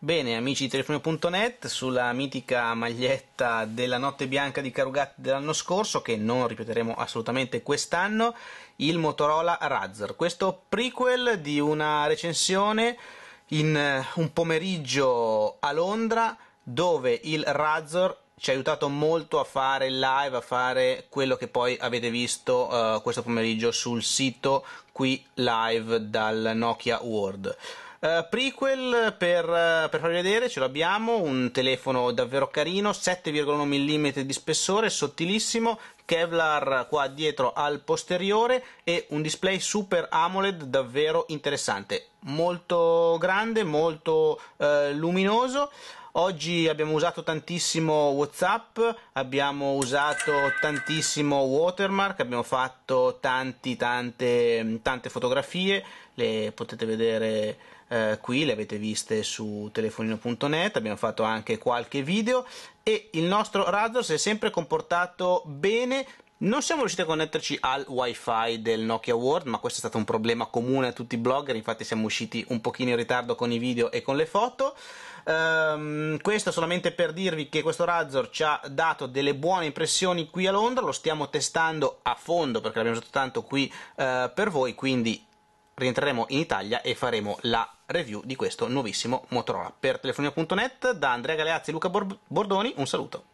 Bene, amici di telefonio.net, sulla mitica maglietta della notte bianca di Carugat dell'anno scorso, che non ripeteremo assolutamente quest'anno, il Motorola Razzer. Questo prequel di una recensione in eh, un pomeriggio a Londra, dove il Razzer ci ha aiutato molto a fare live, a fare quello che poi avete visto uh, questo pomeriggio sul sito qui live dal Nokia World. Uh, prequel per, uh, per, farvi vedere, ce l'abbiamo, un telefono davvero carino, 7,1 mm di spessore, sottilissimo, Kevlar qua dietro al posteriore e un display Super AMOLED davvero interessante, molto grande, molto eh, luminoso. Oggi abbiamo usato tantissimo Whatsapp, abbiamo usato tantissimo watermark, abbiamo fatto tanti, tante, tante fotografie, le potete vedere eh, qui, le avete viste su telefonino.net, abbiamo fatto anche qualche video e il nostro Razor si è sempre comportato bene non siamo riusciti a connetterci al wifi del Nokia World, ma questo è stato un problema comune a tutti i blogger, infatti siamo usciti un pochino in ritardo con i video e con le foto. Um, questo solamente per dirvi che questo Razor ci ha dato delle buone impressioni qui a Londra, lo stiamo testando a fondo perché l'abbiamo usato tanto qui uh, per voi, quindi rientreremo in Italia e faremo la review di questo nuovissimo Motorola. Per telefonia.net da Andrea Galeazzi e Luca Bordoni un saluto.